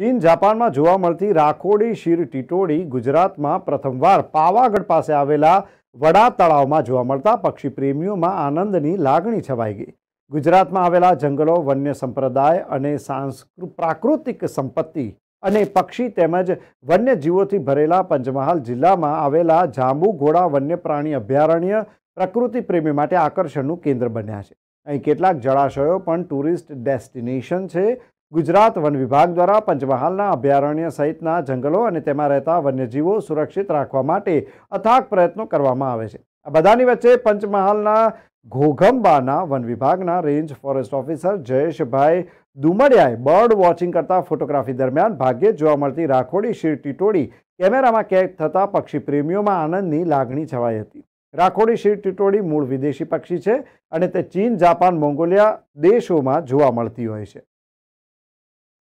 ચીન જાપાનમાં જોવા મળતી રાખોડી શીર ટીટોડી ગુજરાતમાં પ્રથમવાર પાવાગઢ પાસે આવેલા વડા તળાવમાં જોવા મળતા પક્ષી પ્રેમીઓમાં આનંદની લાગણી છવાઈ ગઈ ગુજરાતમાં આવેલા જંગલો વન્ય સંપ્રદાય અને સાંસ્કૃ પ્રાકૃતિક સંપત્તિ અને પક્ષી તેમજ વન્યજીવોથી ભરેલા પંચમહાલ જિલ્લામાં આવેલા જાંબુઘોડા ઘોડા વન્ય પ્રાણી અભયારણ્ય પ્રકૃતિ પ્રેમી માટે આકર્ષણનું કેન્દ્ર બન્યા છે અહીં કેટલાક જળાશયો પણ ટુરિસ્ટ ડેસ્ટિનેશન છે ગુજરાત વન વિભાગ દ્વારા પંચમહાલના અભયારણ્ય સહિતના જંગલો અને તેમાં રહેતા વન્યજીવો સુરક્ષિત રાખવા માટે અથાગ પ્રયત્નો કરવામાં આવે છે આ બધાની વચ્ચે પંચમહાલના ઘોઘંબાના વન વિભાગના રેન્જ ફોરેસ્ટ ઓફિસર જયેશભાઈ દુમડિયાએ બર્ડ વોચિંગ કરતા ફોટોગ્રાફી દરમિયાન ભાગ્યે જોવા મળતી રાખોડી શીર ટીટોડી કેમેરામાં કેદ થતાં પક્ષી પ્રેમીઓમાં આનંદની લાગણી છવાઈ હતી રાખોડી શીર ટીટોડી મૂળ વિદેશી પક્ષી છે અને તે ચીન જાપાન મોંગોલિયા દેશોમાં જોવા મળતી હોય છે